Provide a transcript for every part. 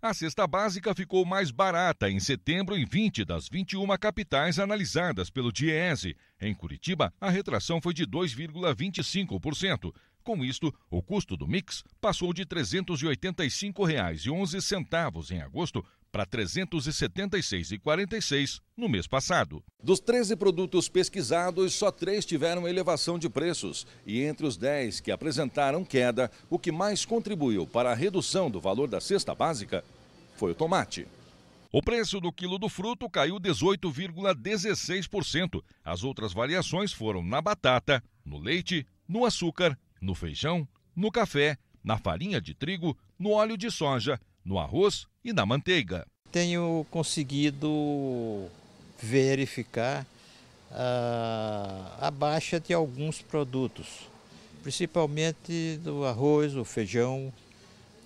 A cesta básica ficou mais barata em setembro em 20 das 21 capitais analisadas pelo Diese. Em Curitiba, a retração foi de 2,25%. Com isto, o custo do mix passou de R$ 385,11 em agosto para 376,46 no mês passado. Dos 13 produtos pesquisados, só três tiveram elevação de preços. E entre os 10 que apresentaram queda, o que mais contribuiu para a redução do valor da cesta básica foi o tomate. O preço do quilo do fruto caiu 18,16%. As outras variações foram na batata, no leite, no açúcar, no feijão, no café, na farinha de trigo, no óleo de soja no arroz e na manteiga. Tenho conseguido verificar a, ah, a baixa de alguns produtos, principalmente do arroz, o feijão,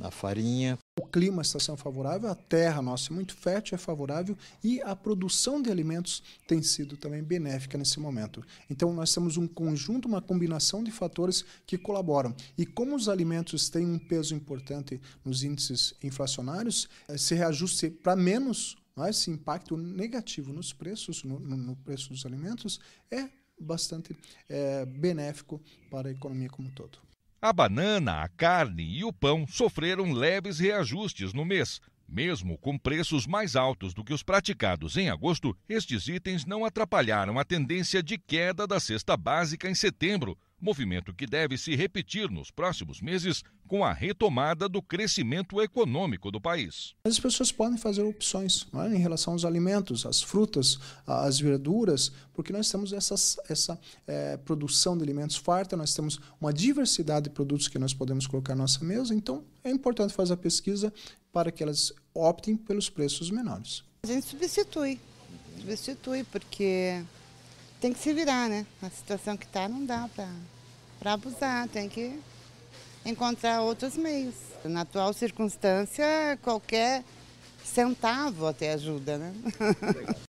a farinha, o clima está sendo favorável, a terra nossa é muito fértil, é favorável e a produção de alimentos tem sido também benéfica nesse momento. Então, nós temos um conjunto, uma combinação de fatores que colaboram. E como os alimentos têm um peso importante nos índices inflacionários, eh, esse reajuste para menos, né, esse impacto negativo nos preços, no, no preço dos alimentos, é bastante é, benéfico para a economia como um todo. A banana, a carne e o pão sofreram leves reajustes no mês. Mesmo com preços mais altos do que os praticados em agosto, estes itens não atrapalharam a tendência de queda da cesta básica em setembro, movimento que deve se repetir nos próximos meses com a retomada do crescimento econômico do país. As pessoas podem fazer opções é? em relação aos alimentos, às frutas, às verduras, porque nós temos essas, essa é, produção de alimentos farta, nós temos uma diversidade de produtos que nós podemos colocar na nossa mesa, então é importante fazer a pesquisa para que elas optem pelos preços menores. A gente substitui, substitui, porque tem que se virar, né? A situação que está, não dá para para abusar, tem que encontrar outros meios. Na atual circunstância, qualquer centavo até ajuda, né?